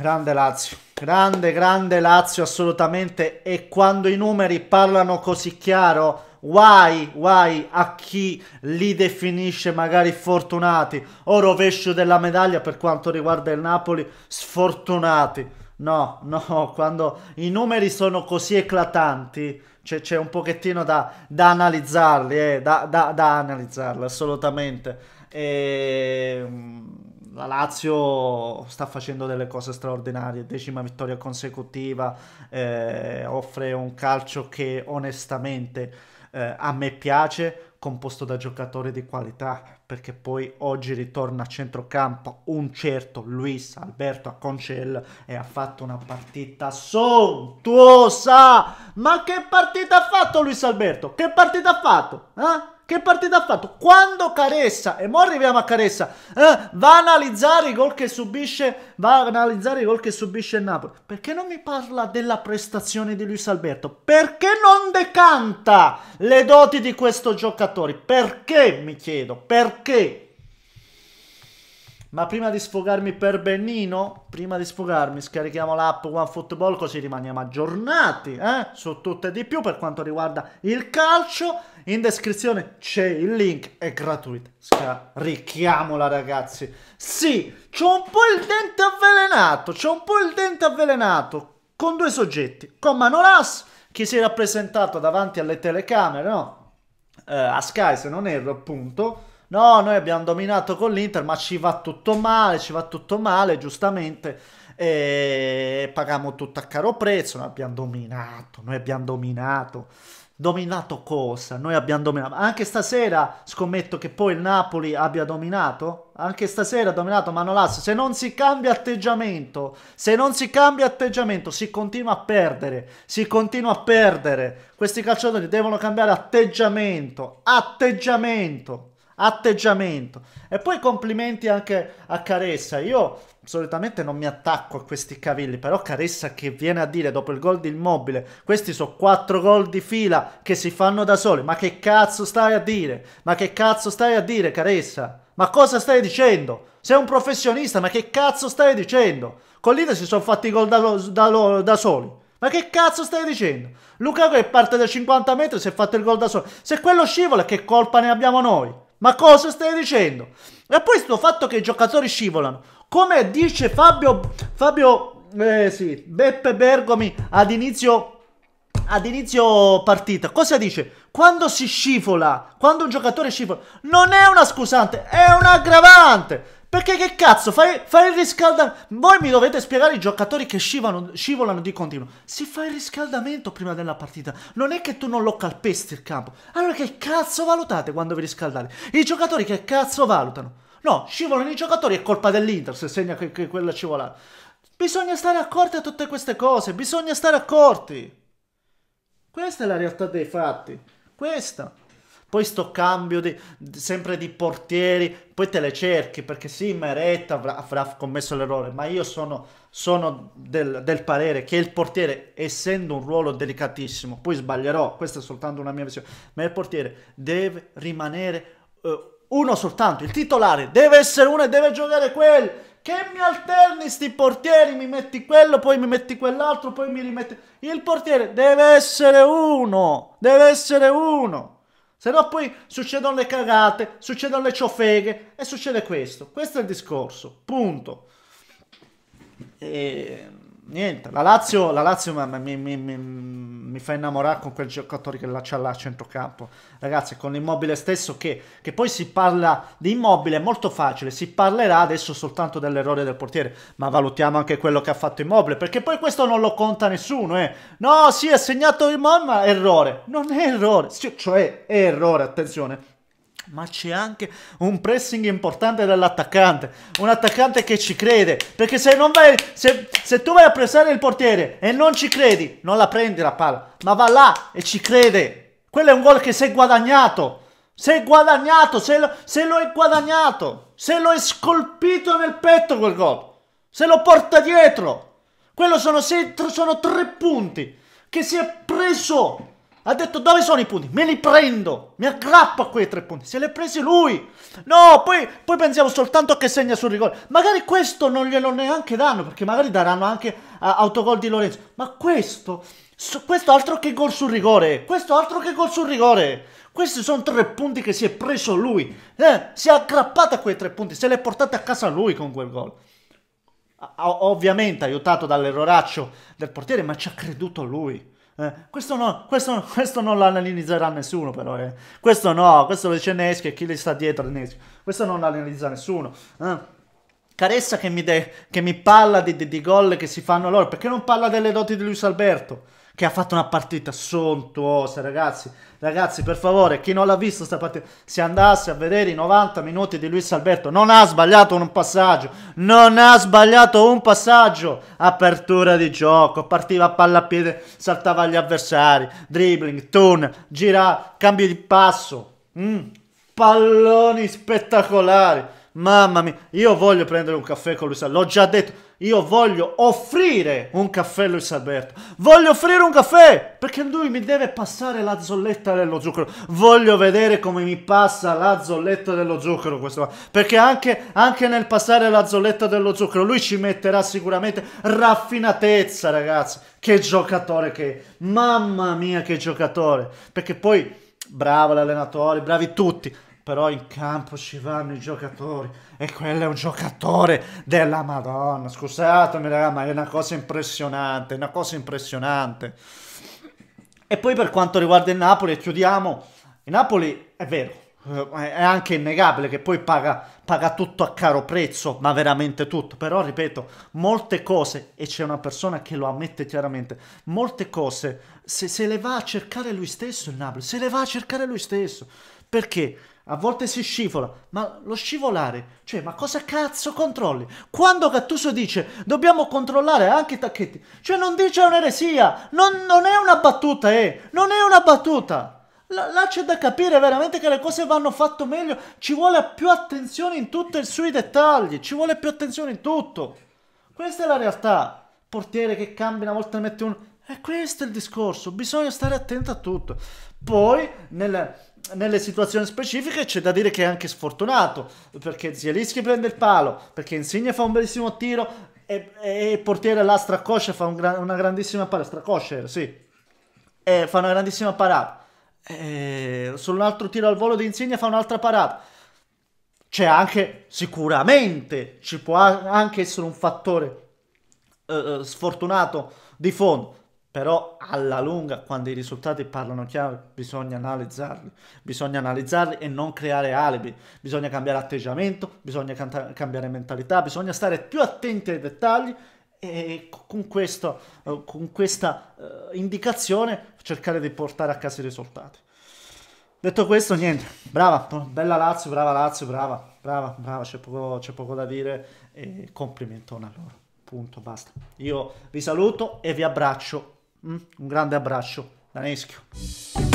Grande Lazio, grande, grande Lazio assolutamente e quando i numeri parlano così chiaro guai, guai a chi li definisce magari fortunati o rovescio della medaglia per quanto riguarda il Napoli, sfortunati. No, no, quando i numeri sono così eclatanti c'è, un pochettino da, da analizzarli, eh, da, da, da analizzarli assolutamente. Ehm la Lazio sta facendo delle cose straordinarie, decima vittoria consecutiva, eh, offre un calcio che onestamente eh, a me piace, composto da giocatori di qualità, perché poi oggi ritorna a centrocampo un certo Luis Alberto Aconcel e ha fatto una partita sontuosa! Ma che partita ha fatto Luis Alberto? Che partita ha fatto? Eh? Che partita ha fatto? Quando Caressa, e mo arriviamo a Caressa, eh, va a analizzare i gol che subisce, va a analizzare i gol che subisce il Napoli. Perché non mi parla della prestazione di Luis Alberto? Perché non decanta le doti di questo giocatore? Perché, mi chiedo, perché? Ma prima di sfogarmi per Bennino, prima di sfogarmi scarichiamo l'app OneFootball così rimaniamo aggiornati eh? su tutto e di più per quanto riguarda il calcio. In descrizione c'è il link, è gratuito, scarichiamola ragazzi. Sì, c'ho un po' il dente avvelenato, c'ho un po' il dente avvelenato con due soggetti, con Manolas che si è rappresentato davanti alle telecamere, no? Eh, a Sky se non erro appunto no, noi abbiamo dominato con l'Inter, ma ci va tutto male, ci va tutto male, giustamente, e paghiamo tutto a caro prezzo, noi abbiamo dominato, noi abbiamo dominato. Dominato cosa? Noi abbiamo dominato. Anche stasera scommetto che poi il Napoli abbia dominato. Anche stasera ha dominato Manolas. Se non si cambia atteggiamento, se non si cambia atteggiamento, si continua a perdere. Si continua a perdere. Questi calciatori devono cambiare atteggiamento. Atteggiamento atteggiamento. E poi complimenti anche a Caressa. Io solitamente non mi attacco a questi cavilli, però Caressa che viene a dire dopo il gol di Immobile, questi sono quattro gol di fila che si fanno da soli. Ma che cazzo stai a dire? Ma che cazzo stai a dire, Caressa? Ma cosa stai dicendo? Sei un professionista, ma che cazzo stai dicendo? Con l'Inter si sono fatti i gol da, da, da soli. Ma che cazzo stai dicendo? Lukaku che parte da 50 metri si è fatto il gol da solo. Se quello scivola, che colpa ne abbiamo noi? Ma cosa stai dicendo? E poi sto fatto che i giocatori scivolano. Come dice Fabio, Fabio eh sì, Beppe Bergomi ad inizio ad inizio partita, cosa dice? Quando si scivola, quando un giocatore scivola, non è una scusante, è un aggravante. Perché che cazzo, fai, fai il riscaldamento. Voi mi dovete spiegare i giocatori che scivolano, scivolano di continuo. Si fa il riscaldamento prima della partita. Non è che tu non lo calpesti il campo. Allora che cazzo valutate quando vi riscaldate? I giocatori che cazzo valutano? No, scivolano i giocatori è colpa dell'Inter se segna que- que- quella scivolata. Bisogna stare accorti a tutte queste cose, bisogna stare accorti. Questa è la realtà dei fatti. Questa. Poi sto cambio di, sempre di portieri, poi te le cerchi perché sì, Meretta avrà, avrà commesso l'errore, ma io sono, sono del, del, parere che il portiere, essendo un ruolo delicatissimo, poi sbaglierò, questa è soltanto una mia visione, ma il portiere deve rimanere eh, uno soltanto, il titolare deve essere uno e deve giocare quello. Che mi alterni sti portieri, mi metti quello, poi mi metti quell'altro, poi mi rimetti... Il portiere deve essere uno, deve essere uno. Se no poi succedono le cagate, succedono le ciofeghe e succede questo. Questo è il discorso, punto. Ehm niente, la Lazio, la Lazio mi, mi, mi, mi, fa innamorare con quel giocatore che la c'ha là a centrocampo, ragazzi, con l'immobile stesso che, che, poi si parla di immobile, è molto facile, si parlerà adesso soltanto dell'errore del portiere, ma valutiamo anche quello che ha fatto immobile, perché poi questo non lo conta nessuno, eh. no, sì, è segnato immobile, ma errore, non è errore, cioè è errore, attenzione, ma c'è anche un pressing importante dell'attaccante. un attaccante che ci crede, perché se, vai, se, se tu vai a pressare il portiere e non ci credi, non la prendi la palla, ma va là e ci crede. Quello è un gol che sei guadagnato, sei guadagnato, se lo, se lo hai guadagnato, se lo hai scolpito nel petto quel gol, se lo porta dietro. Quello sono, sei, sono tre punti che si è preso ha detto dove sono i punti? Me li prendo, mi aggrappo a quei tre punti. Se li ha presi lui. No, poi, poi pensiamo soltanto che segna sul rigore. Magari questo non glielo neanche danno, perché magari daranno anche eh, autogol di Lorenzo. Ma questo, questo altro che gol sul rigore, questo altro che gol sul rigore. Questi sono tre punti che si è preso lui. Eh, si è aggrappato a quei tre punti, se li è portati a casa lui con quel gol ovviamente aiutato dall'erroraccio del portiere, ma ci ha creduto lui. Eh, questo no, questo, questo non lo analizzerà nessuno però, eh. Questo no, questo lo dice Neschi e chi le sta dietro Neschi. Questo non lo analizza nessuno. Eh. Caressa che mi, de, che mi parla di, di, di gol che si fanno loro, perché non parla delle doti di Luis Alberto? che ha fatto una partita sontuosa, ragazzi. Ragazzi, per favore, chi non l'ha visto sta partita, si andasse a vedere i 90 minuti di Luis Alberto. Non ha sbagliato un passaggio, non ha sbagliato un passaggio. Apertura di gioco, partiva a piede, saltava gli avversari, dribbling, turn, gira, cambio di passo. Mm. Palloni spettacolari Mamma mia, io voglio prendere un caffè con Luis Alberto. L'ho già detto, io voglio offrire un caffè a Luis Alberto. Voglio offrire un caffè perché lui mi deve passare la zolletta dello zucchero. Voglio vedere come mi passa la zolletta dello zucchero. Questo perché anche, anche nel passare la zolletta dello zucchero lui ci metterà sicuramente raffinatezza, ragazzi. Che giocatore che è. Mamma mia, che giocatore. Perché poi, bravo l'allenatore, bravi tutti però in campo ci vanno i giocatori e quello è un giocatore della Madonna. Scusatemi, raga, ma è una cosa impressionante, una cosa impressionante. E poi per quanto riguarda il Napoli, chiudiamo. Il Napoli è vero, eh, è anche innegabile che poi paga, paga, tutto a caro prezzo, ma veramente tutto. Però, ripeto, molte cose, e c'è una persona che lo ammette chiaramente, molte cose se, se le va a cercare lui stesso il Napoli, se le va a cercare lui stesso. Perché? a volte si scivola, ma lo scivolare, cioè, ma cosa cazzo controlli? Quando Cattuso dice dobbiamo controllare anche i tacchetti, cioè non dice un'eresia, non, non è una battuta, eh, non è una battuta. Là, c'è da capire veramente che le cose vanno fatte meglio, ci vuole più attenzione in tutto e sui dettagli, ci vuole più attenzione in tutto. Questa è la realtà. Portiere che cambia una volta ne mette uno. E questo è il discorso, bisogna stare attento a tutto. Poi nel, nelle situazioni specifiche c'è da dire che è anche sfortunato, perché Zielinski prende il palo, perché Insigne fa un bellissimo tiro e, e il portiere là Stracosce fa un gra una grandissima parata, Stracosce, sì, e fa una grandissima parata. E eh, sull'altro tiro al volo di Insigne fa un'altra parata. C'è anche, sicuramente, ci può anche essere un fattore eh, eh sfortunato di fondo però alla lunga quando i risultati parlano chiaro bisogna analizzarli, bisogna analizzarli e non creare alibi, bisogna cambiare atteggiamento, bisogna cambiare mentalità, bisogna stare più attenti ai dettagli e con, questo, eh, con questa uh, indicazione cercare di portare a casa i risultati. Detto questo, niente, brava, bella Lazio, brava Lazio, brava, brava, brava, c'è poco, poco, da dire e complimentone a loro. Punto, basta. Io vi saluto e vi abbraccio Mm, un grande abbraccio da Neschio.